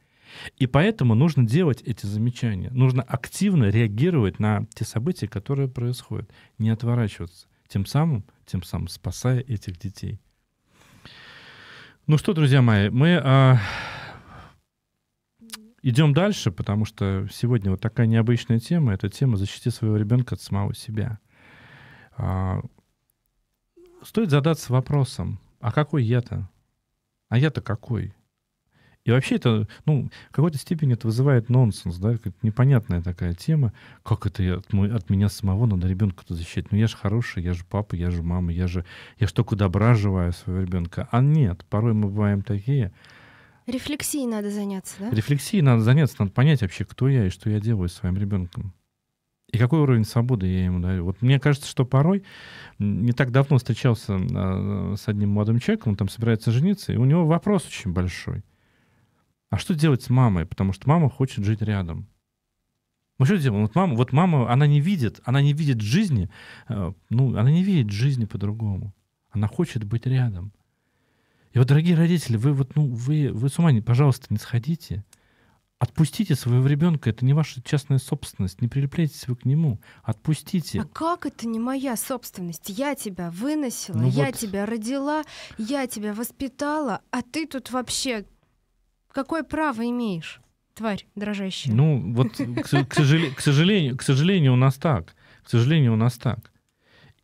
И поэтому нужно делать эти замечания. Нужно активно реагировать на те события, которые происходят. Не отворачиваться. Тем самым, тем самым спасая этих детей. Ну что, друзья мои, мы... А Идем дальше, потому что сегодня вот такая необычная тема. Это тема защиты своего ребенка от самого себя». А, стоит задаться вопросом, а какой я-то? А я-то какой? И вообще это, ну, в какой-то степени это вызывает нонсенс, да, непонятная такая тема. Как это от, мой, от меня самого надо ребенка-то защищать? Ну, я же хороший, я же папа, я же мама, я же, я же только добра желаю своего ребенка. А нет, порой мы бываем такие, Рефлексией надо заняться, да? Рефлексией надо заняться, надо понять вообще, кто я и что я делаю с своим ребенком. И какой уровень свободы я ему даю? Вот мне кажется, что порой не так давно встречался а, с одним молодым человеком, он там собирается жениться, и у него вопрос очень большой. А что делать с мамой? Потому что мама хочет жить рядом. Мы ну, что делать? Вот мама, вот мама, она не видит, она не видит жизни, э, ну, она не видит жизни по-другому. Она хочет быть рядом. И вот, дорогие родители, вы вот, ну, вы, вы с ума, не, пожалуйста, не сходите. Отпустите своего ребенка, это не ваша частная собственность, не прилепляйтесь вы к нему, отпустите. А как это не моя собственность? Я тебя выносила, ну я вот... тебя родила, я тебя воспитала, а ты тут вообще какое право имеешь, тварь дрожащая? Ну вот, к, к, сожалению, к сожалению, к сожалению, у нас так, к сожалению, у нас так.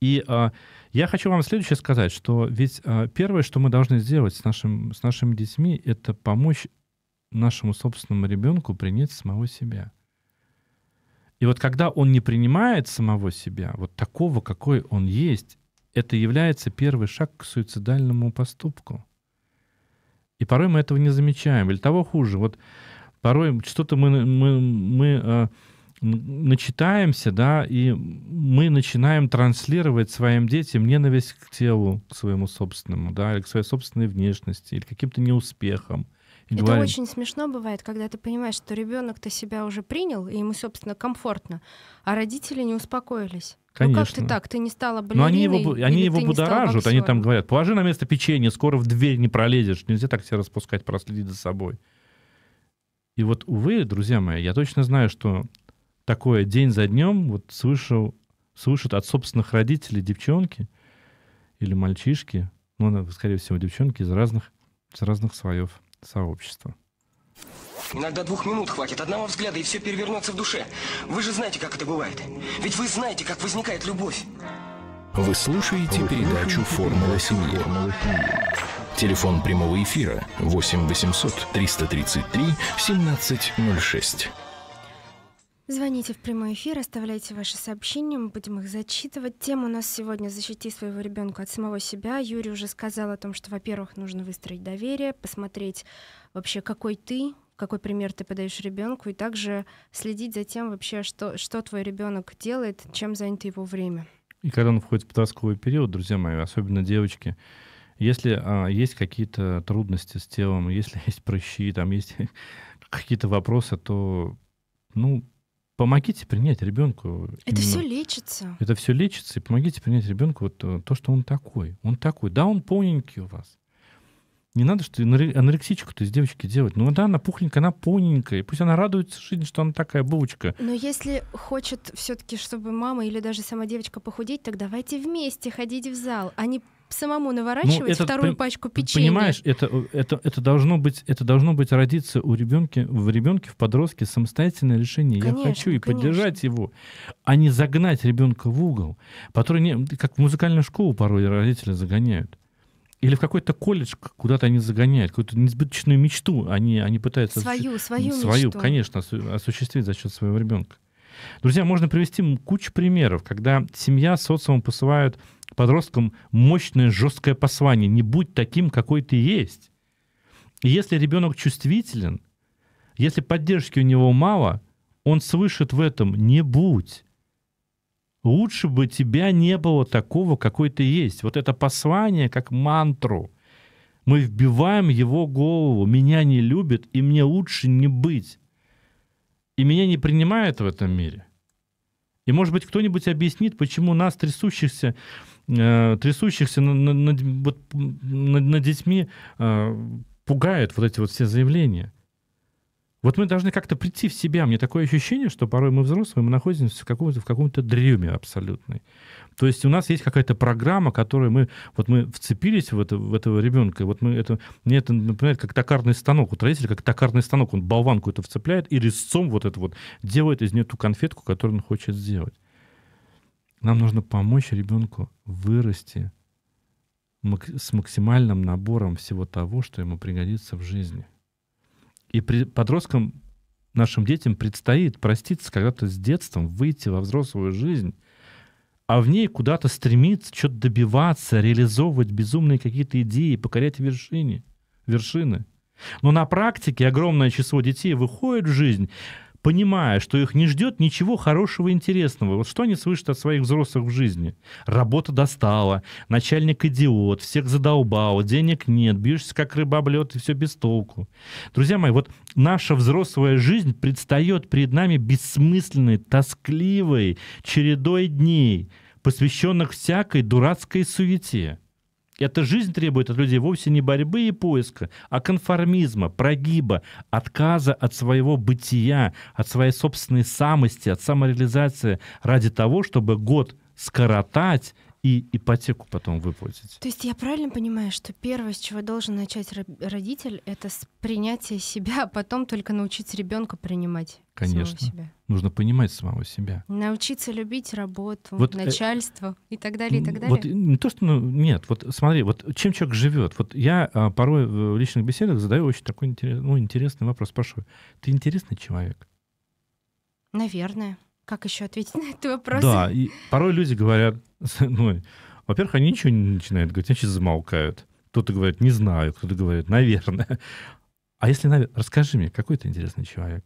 И а, я хочу вам следующее сказать, что ведь а, первое, что мы должны сделать с, нашим, с нашими детьми, это помочь нашему собственному ребенку принять самого себя. И вот когда он не принимает самого себя, вот такого, какой он есть, это является первый шаг к суицидальному поступку. И порой мы этого не замечаем. Или того хуже. Вот порой что-то мы, мы, мы а, начитаемся, да, и мы начинаем транслировать своим детям ненависть к телу, к своему собственному, да, или к своей собственной внешности, или каким-то неуспехам. И Это говорим... очень смешно бывает, когда ты понимаешь, что ребенок-то себя уже принял, и ему, собственно, комфортно, а родители не успокоились. Конечно. Ну как ты так? Ты не стала балериной? Но они его, они его будоражат, они там говорят, положи на место печенье, скоро в дверь не пролезешь, нельзя так себя распускать, проследить за собой. И вот, увы, друзья мои, я точно знаю, что такое день за днем вот слышал, слышат от собственных родителей девчонки или мальчишки, ну, скорее всего, девчонки из разных, из разных слоев сообщества. Иногда двух минут хватит, одного взгляда, и все перевернется в душе. Вы же знаете, как это бывает. Ведь вы знаете, как возникает любовь. Вы слушаете передачу «Формула семьи». Телефон прямого эфира 8 800 333 1706. Звоните в прямой эфир, оставляйте ваши сообщения, мы будем их зачитывать. Тема у нас сегодня «Защити своего ребенка от самого себя». Юрий уже сказал о том, что, во-первых, нужно выстроить доверие, посмотреть вообще, какой ты, какой пример ты подаешь ребенку, и также следить за тем вообще, что, что твой ребенок делает, чем занято его время. И когда он входит в подростковый период, друзья мои, особенно девочки, если а, есть какие-то трудности с телом, если есть прыщи, там есть какие-то вопросы, то ну, помогите принять ребенку. Это именно. все лечится. Это все лечится, и помогите принять ребенку вот э, то, что он такой. Он такой. Да, он полненький у вас. Не надо, что анорексичку-то из девочки делать. Ну да, она пухленькая, она полненькая. Пусть она радуется жизни, что она такая булочка. Но если хочет все таки чтобы мама или даже сама девочка похудеть, так давайте вместе ходить в зал, а не самому ну, наворачивать это, вторую ты, пачку печенья. Понимаешь, это, это, это, должно быть, это должно быть родиться у ребенка, в ребенке, в подростке самостоятельное решение. Конечно, Я хочу и конечно. поддержать его, а не загнать ребенка в угол, который не, как в музыкальную школу порой родители загоняют. Или в какой-то колледж куда-то они загоняют, какую-то несбыточную мечту они, они пытаются... Свою, осу... свою, свою мечту. Свою, конечно, осу... осуществить за счет своего ребенка. Друзья, можно привести кучу примеров, когда семья, социум посылают подросткам мощное жесткое послание «не будь таким, какой ты есть». И если ребенок чувствителен, если поддержки у него мало, он слышит в этом «не будь». Лучше бы тебя не было такого, какой ты есть. Вот это послание как мантру. Мы вбиваем его голову. Меня не любят, и мне лучше не быть и меня не принимают в этом мире. И, может быть, кто-нибудь объяснит, почему нас, трясущихся, э, трясущихся над, над, вот, над, над детьми, э, пугают вот эти вот все заявления. Вот мы должны как-то прийти в себя. Мне такое ощущение, что порой мы взрослые, мы находимся в каком-то, в каком-то дреме абсолютной. То есть у нас есть какая-то программа, которую мы, вот мы вцепились в, это, в этого ребенка, вот мы это, мне это напоминает как токарный станок, вот родитель как токарный станок, он болванку это вцепляет и резцом вот это вот делает из нее ту конфетку, которую он хочет сделать. Нам нужно помочь ребенку вырасти с максимальным набором всего того, что ему пригодится в жизни. И при, подросткам, нашим детям предстоит проститься когда-то с детством, выйти во взрослую жизнь а в ней куда-то стремиться, что-то добиваться, реализовывать безумные какие-то идеи, покорять вершины. вершины. Но на практике огромное число детей выходит в жизнь понимая, что их не ждет ничего хорошего и интересного. Вот что они слышат от своих взрослых в жизни? Работа достала, начальник идиот, всех задолбал, денег нет, бьешься как рыба об лед и все без толку. Друзья мои, вот наша взрослая жизнь предстает перед нами бессмысленной, тоскливой чередой дней, посвященных всякой дурацкой суете. Эта жизнь требует от людей вовсе не борьбы и поиска, а конформизма, прогиба, отказа от своего бытия, от своей собственной самости, от самореализации ради того, чтобы год скоротать и ипотеку потом выплатить. То есть я правильно понимаю, что первое, с чего должен начать родитель, это с принятия себя, а потом только научить ребенка принимать Конечно. самого себя. Нужно понимать самого себя. Научиться любить работу, вот, э, начальство э, и так далее, и так далее. Вот не то, что ну, нет, вот смотри, вот чем человек живет. Вот я а, порой в личных беседах задаю очень такой интерес, ну, интересный вопрос, спрашиваю: ты интересный человек? Наверное. Как еще ответить на этот вопрос? Да, и порой люди говорят, ну, во-первых, они ничего не начинают говорить, они сейчас замолкают. Кто-то говорит, не знаю, кто-то говорит, наверное. А если, наверное, расскажи мне, какой ты интересный человек?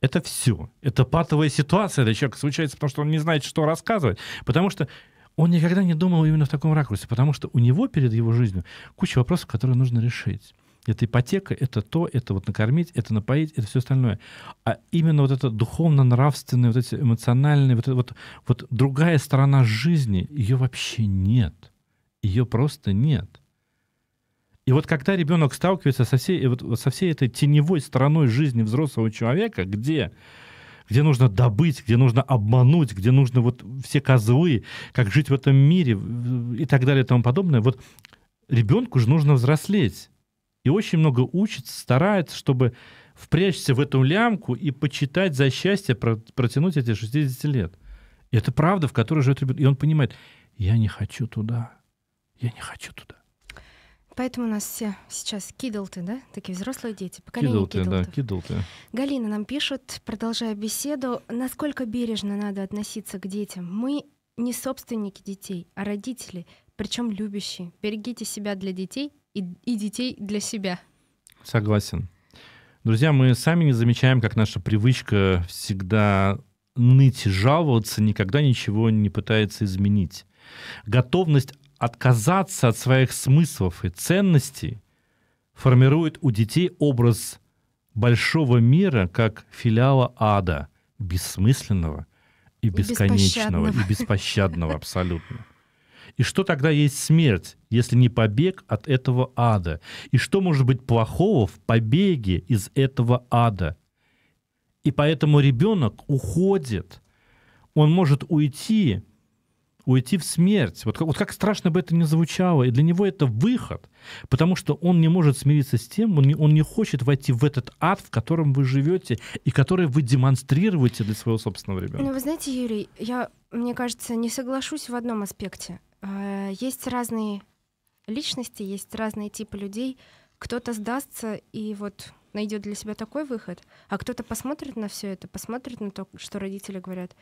Это все. Это патовая ситуация для человека случается, потому что он не знает, что рассказывать. Потому что он никогда не думал именно в таком ракурсе, потому что у него перед его жизнью куча вопросов, которые нужно решить. Это ипотека, это то, это вот накормить, это напоить, это все остальное. А именно вот это духовно-нравственное, вот эти эмоциональные, вот, вот, вот другая сторона жизни, ее вообще нет. Ее просто нет. И вот когда ребенок сталкивается со всей, вот, со всей этой теневой стороной жизни взрослого человека, где где нужно добыть, где нужно обмануть, где нужно вот все козлы, как жить в этом мире и так далее и тому подобное. Вот ребенку же нужно взрослеть и очень много учится, старается, чтобы впрячься в эту лямку и почитать за счастье, протянуть эти 60 лет. И это правда, в которой живет ребенок. И он понимает, я не хочу туда, я не хочу туда. Поэтому у нас все сейчас кидалты, да? Такие взрослые дети, поколение кидалты. кидалты. Да, кидалты. Галина нам пишет, продолжая беседу, насколько бережно надо относиться к детям. Мы не собственники детей, а родители, причем любящие. Берегите себя для детей и, и детей для себя. Согласен. Друзья, мы сами не замечаем, как наша привычка всегда ныть, жаловаться, никогда ничего не пытается изменить. Готовность отказаться от своих смыслов и ценностей формирует у детей образ большого мира как филиала ада, бессмысленного и бесконечного, и беспощадного абсолютно. И что тогда есть смерть, если не побег от этого ада? И что может быть плохого в побеге из этого ада? И поэтому ребенок уходит. Он может уйти, уйти в смерть. Вот как, вот как страшно бы это ни звучало. И для него это выход, потому что он не может смириться с тем, он не, он не хочет войти в этот ад, в котором вы живете и который вы демонстрируете для своего собственного ребенка. Ну, вы знаете, Юрий, я, мне кажется, не соглашусь в одном аспекте. Э, есть разные личности, есть разные типы людей. Кто-то сдастся и вот найдет для себя такой выход, а кто-то посмотрит на все это, посмотрит на то, что родители говорят,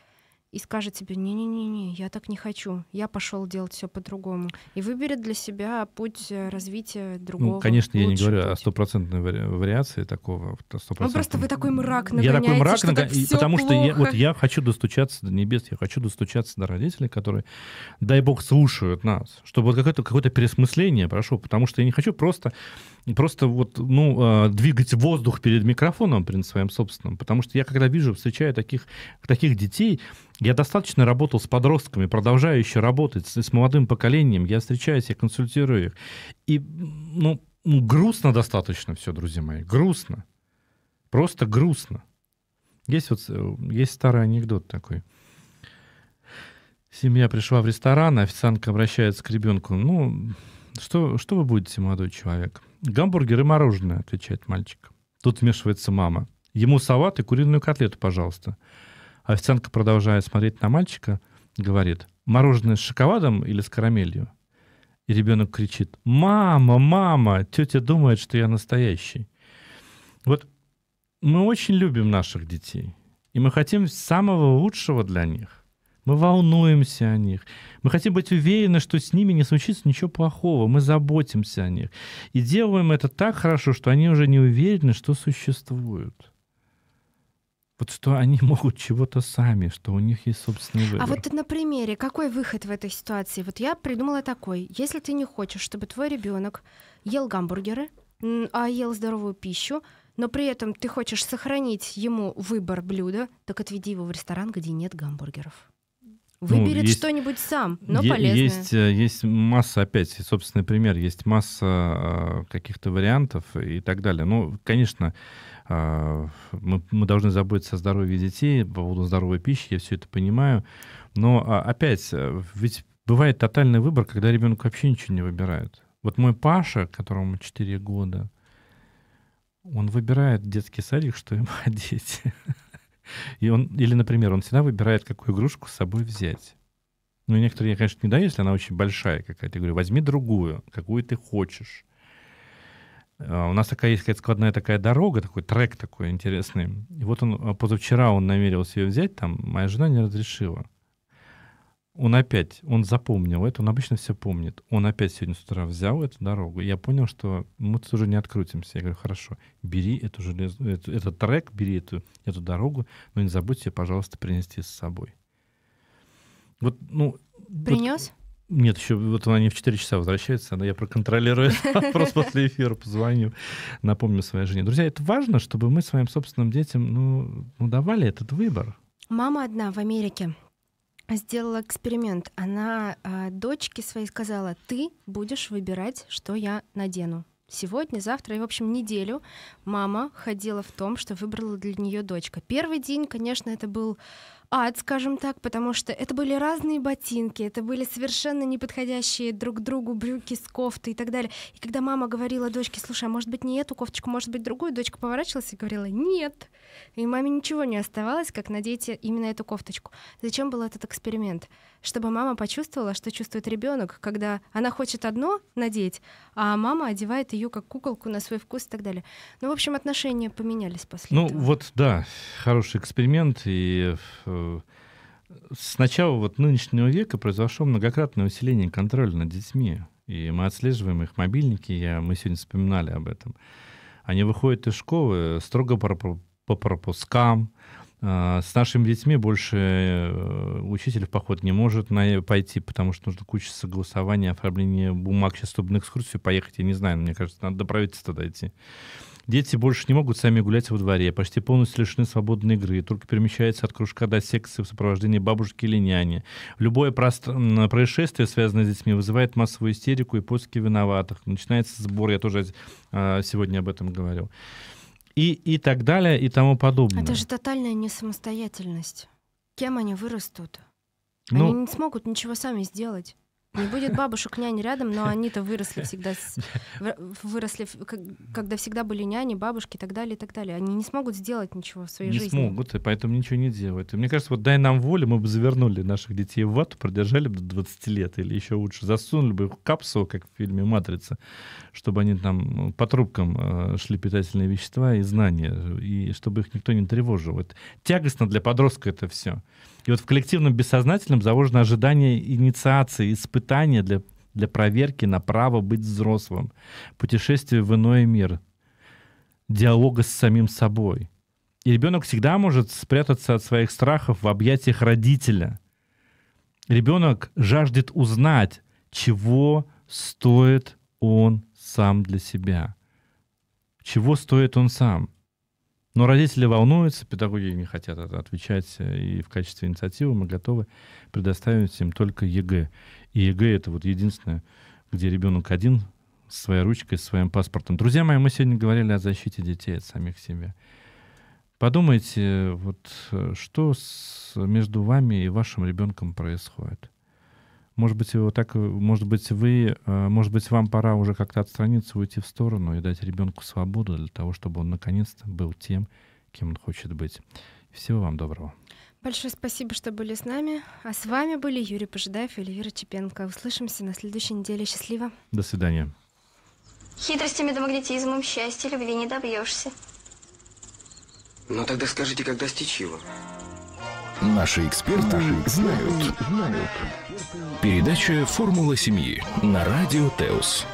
и скажет тебе, не-не-не, не я так не хочу, я пошел делать все по-другому. И выберет для себя путь э, развития другого. Ну, конечно, я не говорю путь. о стопроцентной вариации такого. 100%. Ну, просто вы такой мрак Я такой мрак, что наг... так потому плохо. что я, вот я хочу достучаться до небес, я хочу достучаться до родителей, которые, дай бог, слушают нас, чтобы вот какое-то, какое-то пересмысление прошло, потому что я не хочу просто просто вот, ну, а, двигать воздух перед микрофоном, при своим собственным. Потому что я, когда вижу, встречаю таких, таких детей, я достаточно работал с подростками, продолжаю еще работать с, с молодым поколением, я встречаюсь, я консультирую их. И, ну, ну грустно достаточно все, друзья мои, грустно. Просто грустно. Есть вот, э, есть старый анекдот такой. Семья пришла в ресторан, официантка обращается к ребенку. Ну, что, что вы будете, молодой человек? Гамбургер и мороженое, отвечает мальчик. Тут вмешивается мама. Ему салат и куриную котлету, пожалуйста. Официантка, продолжая смотреть на мальчика, говорит, мороженое с шоколадом или с карамелью? И ребенок кричит, мама, мама, тетя думает, что я настоящий. Вот мы очень любим наших детей, и мы хотим самого лучшего для них. Мы волнуемся о них. Мы хотим быть уверены, что с ними не случится ничего плохого. Мы заботимся о них. И делаем это так хорошо, что они уже не уверены, что существуют. Вот что они могут чего-то сами, что у них есть собственный выбор. А вот на примере, какой выход в этой ситуации? Вот я придумала такой. Если ты не хочешь, чтобы твой ребенок ел гамбургеры, а ел здоровую пищу, но при этом ты хочешь сохранить ему выбор блюда, так отведи его в ресторан, где нет гамбургеров. Ну, Выберет ну, что-нибудь сам, но е- полезное. Есть, э, есть масса, опять, собственный пример, есть масса а, каких-то вариантов и так далее. Ну, конечно, а, мы, мы должны заботиться о здоровье детей, по поводу здоровой пищи, я все это понимаю. Но а, опять, э, ведь бывает тотальный выбор, когда ребенок вообще ничего не выбирает. Вот мой Паша, которому 4 года, он выбирает детский садик, что ему одеть. И он, или, например, он всегда выбирает, какую игрушку с собой взять. Ну, некоторые я, конечно, не даю, если она очень большая какая-то. Я говорю, возьми другую, какую ты хочешь. А, у нас такая есть какая-то складная такая дорога, такой трек такой интересный. И вот он а, позавчера он намерился ее взять, там моя жена не разрешила. Он опять, он запомнил это, он обычно все помнит. Он опять сегодня с утра взял эту дорогу. И я понял, что мы тут уже не открутимся. Я говорю, хорошо, бери эту железную, эту, этот трек, бери эту, эту дорогу, но не забудьте, ее, пожалуйста, принести с собой. Вот, ну, Принес? Вот, нет, еще вот они в 4 часа возвращаются, но я проконтролирую вопрос после эфира, позвоню, напомню своей жене. Друзья, это важно, чтобы мы своим собственным детям ну, ну давали этот выбор. Мама одна в Америке сделала эксперимент. Она э, дочке своей сказала, ты будешь выбирать, что я надену. Сегодня, завтра и, в общем, неделю мама ходила в том, что выбрала для нее дочка. Первый день, конечно, это был ад, скажем так, потому что это были разные ботинки, это были совершенно неподходящие друг другу брюки с кофты и так далее. И когда мама говорила дочке, слушай, а может быть не эту кофточку, может быть другую, дочка поворачивалась и говорила, нет. И маме ничего не оставалось, как надеть именно эту кофточку. Зачем был этот эксперимент? Чтобы мама почувствовала, что чувствует ребенок, когда она хочет одно надеть, а мама одевает ее как куколку на свой вкус и так далее. Ну, в общем, отношения поменялись после ну, этого. Ну, вот да, хороший эксперимент, и э, с начала вот нынешнего века произошло многократное усиление контроля над детьми. И мы отслеживаем их мобильники, я, мы сегодня вспоминали об этом. Они выходят из школы строго по, по пропускам. А, с нашими детьми больше э, учитель в поход не может на, пойти, потому что нужно куча согласования, оформления бумаг. Сейчас, чтобы на экскурсию поехать, я не знаю, мне кажется, надо до правительства дойти. Дети больше не могут сами гулять во дворе, почти полностью лишены свободной игры, только перемещаются от кружка до секции в сопровождении бабушки или няни. Любое простр... происшествие, связанное с детьми, вызывает массовую истерику и поиски виноватых. Начинается сбор, я тоже а, сегодня об этом говорил. И, и так далее, и тому подобное. Это же тотальная несамостоятельность. Кем они вырастут? Ну, они не смогут ничего сами сделать. Не будет бабушек нянь рядом, но они-то выросли всегда, выросли, когда всегда были няни, бабушки и так далее, и так далее. Они не смогут сделать ничего в своей не жизни. Не смогут, и поэтому ничего не делают. И мне кажется, вот дай нам волю, мы бы завернули наших детей в ад, продержали бы до 20 лет, или еще лучше, засунули бы их в капсулу, как в фильме «Матрица», чтобы они там э, по трубкам э, шли питательные вещества и знания, и чтобы их никто не тревожил. Вот тягостно для подростка это все. И вот в коллективном бессознательном заложено ожидание инициации, испытания для, для проверки на право быть взрослым, путешествие в иной мир, диалога с самим собой. И ребенок всегда может спрятаться от своих страхов в объятиях родителя. Ребенок жаждет узнать, чего стоит он сам для себя. Чего стоит он сам – но родители волнуются, педагоги не хотят отвечать, э, и в качестве инициативы мы готовы предоставить им только ЕГЭ. И ЕГЭ — это вот единственное, где ребенок один с своей ручкой, с своим паспортом. Друзья мои, мы сегодня говорили о защите детей от самих себя. Подумайте, э, вот э, что с, между вами и вашим ребенком происходит. Может быть, вот так, может быть, вы, э, может быть, вам пора уже как-то отстраниться, уйти в сторону и дать ребенку свободу для того, чтобы он наконец-то был тем, кем он хочет быть. Всего вам доброго. Большое спасибо, что были с нами. А с вами были Юрий Пожидаев и Эльвира Чепенко. Услышимся на следующей неделе. Счастливо. До свидания. Хитростями да магнетизмом счастья любви не добьешься. Ну тогда скажите, как достичь его? Наши эксперты, Наши эксперты знают. знают. Передача «Формула семьи» на радио «Теус».